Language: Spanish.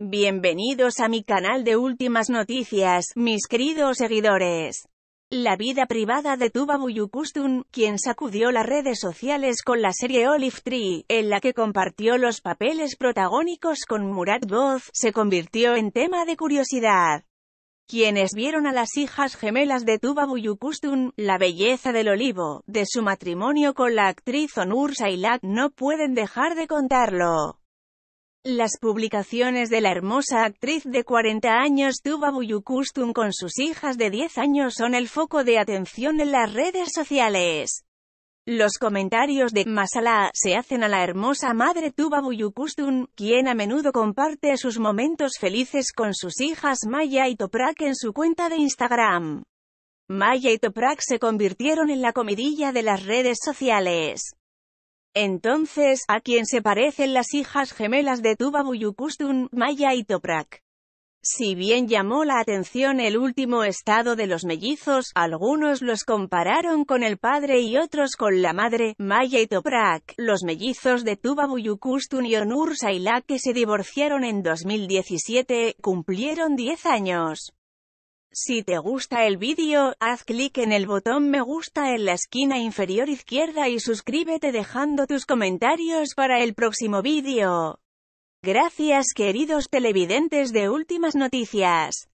Bienvenidos a mi canal de últimas noticias, mis queridos seguidores. La vida privada de Tuba Buyukustun, quien sacudió las redes sociales con la serie Olive Tree, en la que compartió los papeles protagónicos con Murat Boz, se convirtió en tema de curiosidad. Quienes vieron a las hijas gemelas de Tuba Buyukustun, la belleza del olivo, de su matrimonio con la actriz Onur Sailak, no pueden dejar de contarlo. Las publicaciones de la hermosa actriz de 40 años Tuba Buyukustun con sus hijas de 10 años son el foco de atención en las redes sociales. Los comentarios de Masala se hacen a la hermosa madre Tuba Buyukustun, quien a menudo comparte sus momentos felices con sus hijas Maya y Toprak en su cuenta de Instagram. Maya y Toprak se convirtieron en la comidilla de las redes sociales. Entonces, ¿a quién se parecen las hijas gemelas de Tuba Buyukustun, Maya y Toprak? Si bien llamó la atención el último estado de los mellizos, algunos los compararon con el padre y otros con la madre, Maya y Toprak, los mellizos de Tuba Buyukustun y Onur que se divorciaron en 2017, cumplieron 10 años. Si te gusta el vídeo, haz clic en el botón me gusta en la esquina inferior izquierda y suscríbete dejando tus comentarios para el próximo vídeo. Gracias queridos televidentes de Últimas Noticias.